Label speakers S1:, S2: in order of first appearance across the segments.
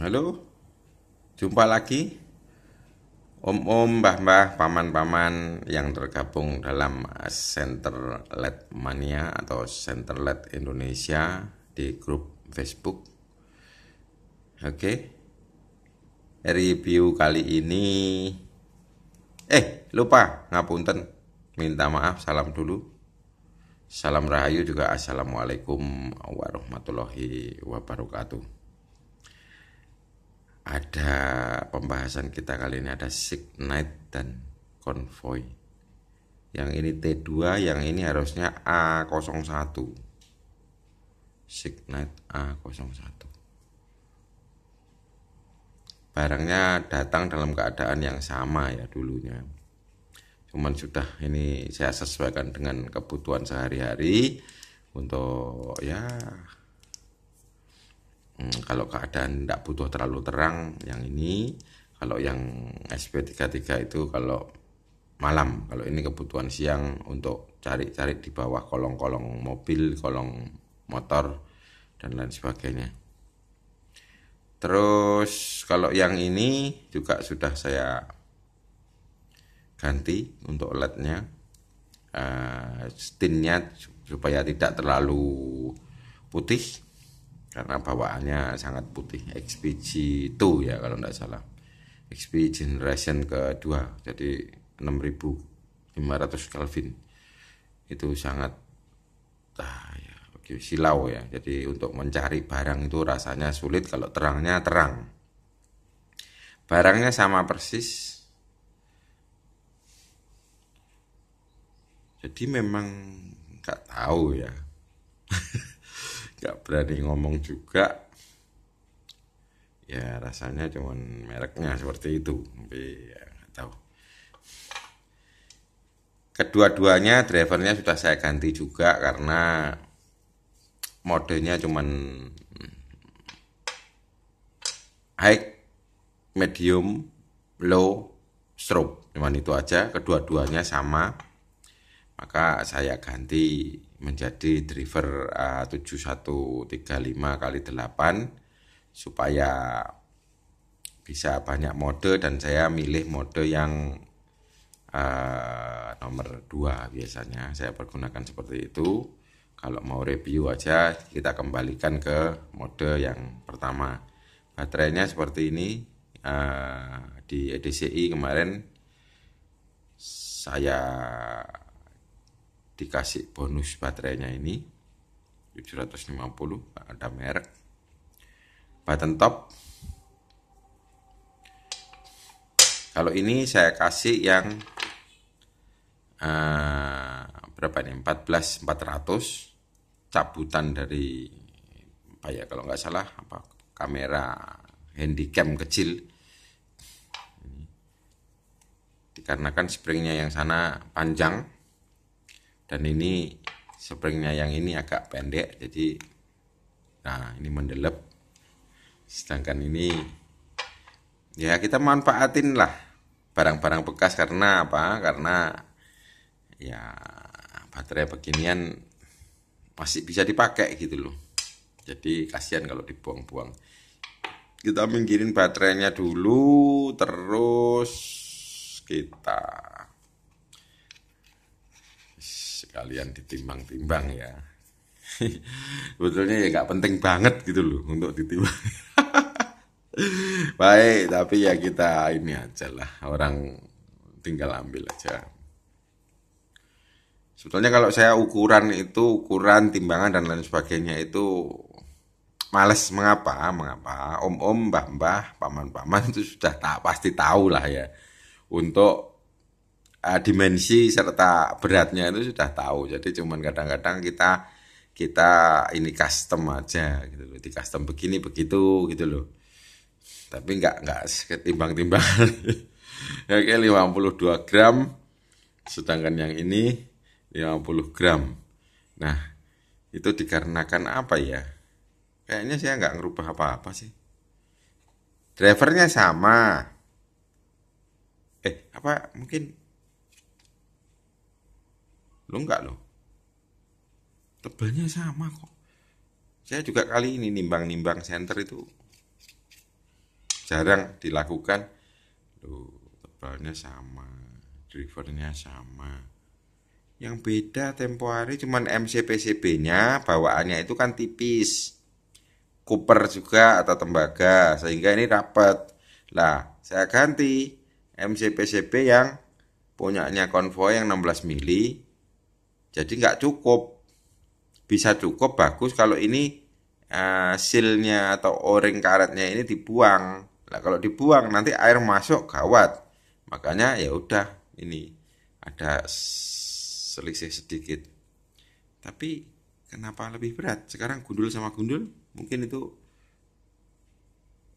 S1: Halo, jumpa lagi om-om, mbah-mbah, paman-paman yang tergabung dalam Center Led Mania atau Center Led Indonesia di grup Facebook. Oke, review kali ini, eh lupa ngapunten, minta maaf, salam dulu. Salam Rahayu juga Assalamualaikum warahmatullahi wabarakatuh ada pembahasan kita kali ini ada night dan Convoy. Yang ini T2, yang ini harusnya A01. night A01. Barangnya datang dalam keadaan yang sama ya dulunya. Cuman sudah ini saya sesuaikan dengan kebutuhan sehari-hari untuk ya Hmm, kalau keadaan tidak butuh terlalu terang yang ini kalau yang SP33 itu kalau malam kalau ini kebutuhan siang untuk cari-cari di bawah kolong-kolong mobil kolong motor dan lain sebagainya terus kalau yang ini juga sudah saya ganti untuk LED-nya uh, eh, stinnya supaya tidak terlalu putih karena bawaannya sangat putih XPG 2 ya kalau tidak salah XP generation kedua jadi 6500 Kelvin itu sangat ah, ya, oke, silau ya jadi untuk mencari barang itu rasanya sulit kalau terangnya terang barangnya sama persis jadi memang nggak tahu ya gak berani ngomong juga ya rasanya cuman mereknya seperti itu tapi ya tahu kedua-duanya drivernya sudah saya ganti juga karena modenya cuman high medium low stroke cuman itu aja kedua-duanya sama maka saya ganti menjadi driver eh, uh, 7135 kali 8 supaya bisa banyak mode dan saya milih mode yang uh, nomor 2 biasanya saya pergunakan seperti itu kalau mau review aja kita kembalikan ke mode yang pertama baterainya seperti ini uh, di EDCI kemarin saya dikasih bonus baterainya ini 750 ada merek button top kalau ini saya kasih yang uh, berapa nih 14400 cabutan dari apa ya kalau nggak salah apa kamera handycam kecil dikarenakan springnya yang sana panjang dan ini springnya yang ini agak pendek jadi nah ini mendelep sedangkan ini ya kita manfaatin lah barang-barang bekas karena apa karena ya baterai beginian masih bisa dipakai gitu loh jadi kasihan kalau dibuang-buang kita minggirin baterainya dulu terus kita kalian ditimbang-timbang ya. Sebetulnya ya nggak penting banget gitu loh untuk ditimbang. Baik, tapi ya kita ini aja lah orang tinggal ambil aja. Sebetulnya kalau saya ukuran itu ukuran timbangan dan lain sebagainya itu males mengapa mengapa om-om mbah-mbah paman-paman itu sudah tak pasti tahu lah ya untuk uh, dimensi serta beratnya itu sudah tahu. Jadi cuman kadang-kadang kita kita ini custom aja gitu loh, di custom begini begitu gitu loh. Tapi nggak nggak ketimbang timbang Oke, 52 gram sedangkan yang ini 50 gram. Nah, itu dikarenakan apa ya? Kayaknya saya nggak ngerubah apa-apa sih. Drivernya sama. Eh, apa mungkin Lo enggak lo? Tebalnya sama kok. Saya juga kali ini nimbang-nimbang senter itu jarang dilakukan. Loh, tebalnya sama, drivernya sama. Yang beda tempo hari cuman MCPCB-nya, bawaannya itu kan tipis. Cooper juga atau tembaga, sehingga ini rapat. Lah, saya ganti MCPCB yang punyanya konvoy yang 16 mili jadi nggak cukup. Bisa cukup bagus kalau ini uh, eh, silnya atau o-ring karetnya ini dibuang. Nah, kalau dibuang nanti air masuk gawat. Makanya ya udah ini ada selisih sedikit. Tapi kenapa lebih berat? Sekarang gundul sama gundul mungkin itu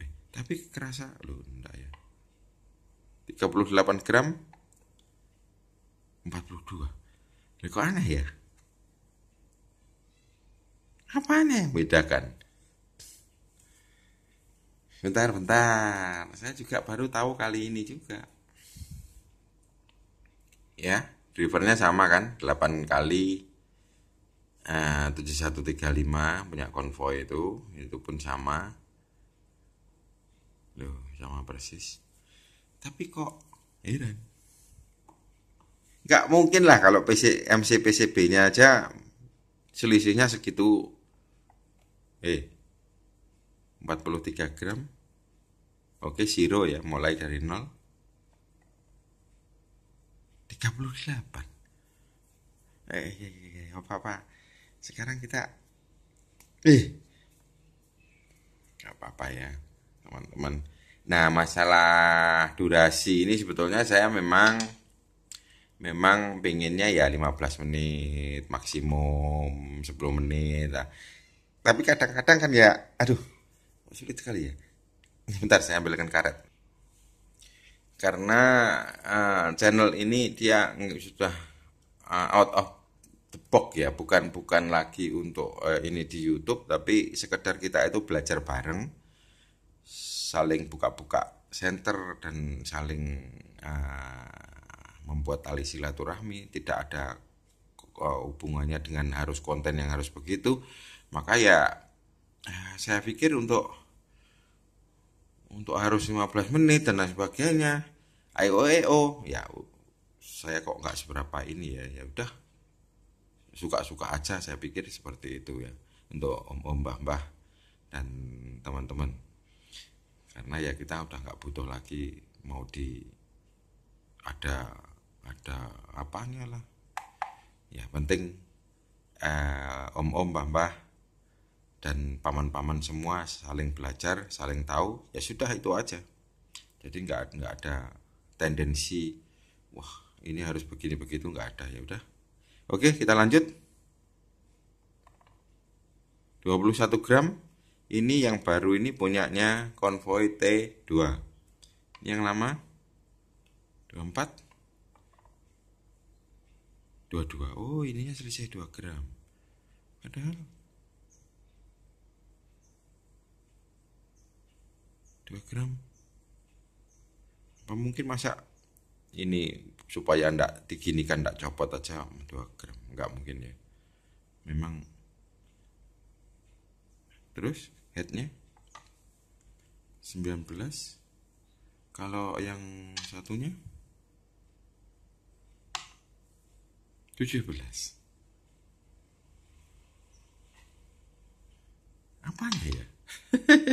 S1: eh, tapi kerasa loh enggak ya. 38 gram 42 ini kok aneh ya? Apa aneh bedakan? Bentar, bentar. Saya juga baru tahu kali ini juga. Ya, drivernya sama kan? 8 kali eh, uh, 7135 punya konvoy itu. Itu pun sama. Loh, sama persis. Tapi kok heran nggak mungkin lah kalau PC MCPCB-nya aja selisihnya segitu eh 43 gram oke zero ya mulai dari nol 38 eh, eh, eh apa-apa eh, eh, sekarang kita eh nggak apa-apa ya teman-teman nah masalah durasi ini sebetulnya saya memang memang pengennya ya 15 menit maksimum 10 menit lah tapi kadang-kadang kan ya aduh sulit sekali ya sebentar saya ambilkan karet karena uh, channel ini dia sudah uh, out of the box ya bukan bukan lagi untuk uh, ini di YouTube tapi sekedar kita itu belajar bareng saling buka-buka center dan saling uh, membuat tali silaturahmi, tidak ada eh, hubungannya dengan harus konten yang harus begitu, maka ya eh, saya pikir untuk untuk harus 15 menit dan lain sebagainya, IOEO ya saya kok nggak seberapa ini ya, ya udah suka-suka aja saya pikir seperti itu ya untuk om-om mbah-mbah dan teman-teman karena ya kita udah nggak butuh lagi mau di ada ada apanya lah ya penting eh, om-om mbah-mbah dan paman-paman semua saling belajar saling tahu ya sudah itu aja jadi nggak nggak ada tendensi wah ini harus begini begitu nggak ada ya udah oke kita lanjut 21 gram ini yang baru ini punyanya konvoi T2 yang lama 24 22 oh ininya selisih 2 gram padahal 2 gram apa mungkin masa ini supaya ndak diginikan ndak copot aja 2 gram nggak mungkin ya memang terus headnya 19 kalau yang satunya belas. Apa ya? Oke.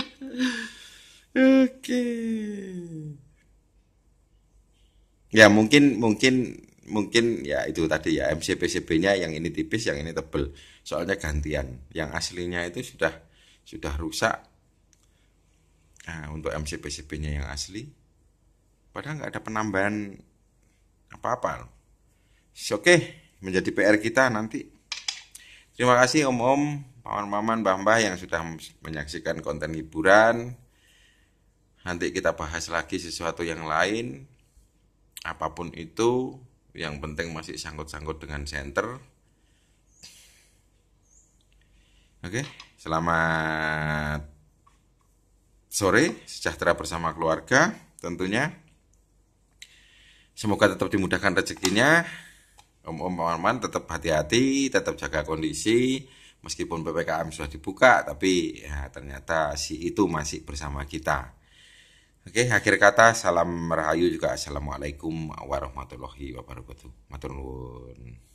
S1: Okay. Ya mungkin mungkin mungkin ya itu tadi ya MCPCB-nya yang ini tipis, yang ini tebel. Soalnya gantian. Yang aslinya itu sudah sudah rusak. Nah, untuk MCPCB-nya yang asli padahal nggak ada penambahan apa-apa. Oke. Okay menjadi PR kita nanti. Terima kasih om-om, paman-paman, mbah-mbah yang sudah menyaksikan konten hiburan. Nanti kita bahas lagi sesuatu yang lain. Apapun itu, yang penting masih sangkut-sangkut dengan center. Oke, selamat sore, sejahtera bersama keluarga tentunya. Semoga tetap dimudahkan rezekinya, Om-om paman-paman tetap hati-hati, tetap jaga kondisi. Meskipun PPKM sudah dibuka, tapi ya ternyata si itu masih bersama kita. Oke, akhir kata salam rahayu juga. Assalamualaikum warahmatullahi wabarakatuh. Matur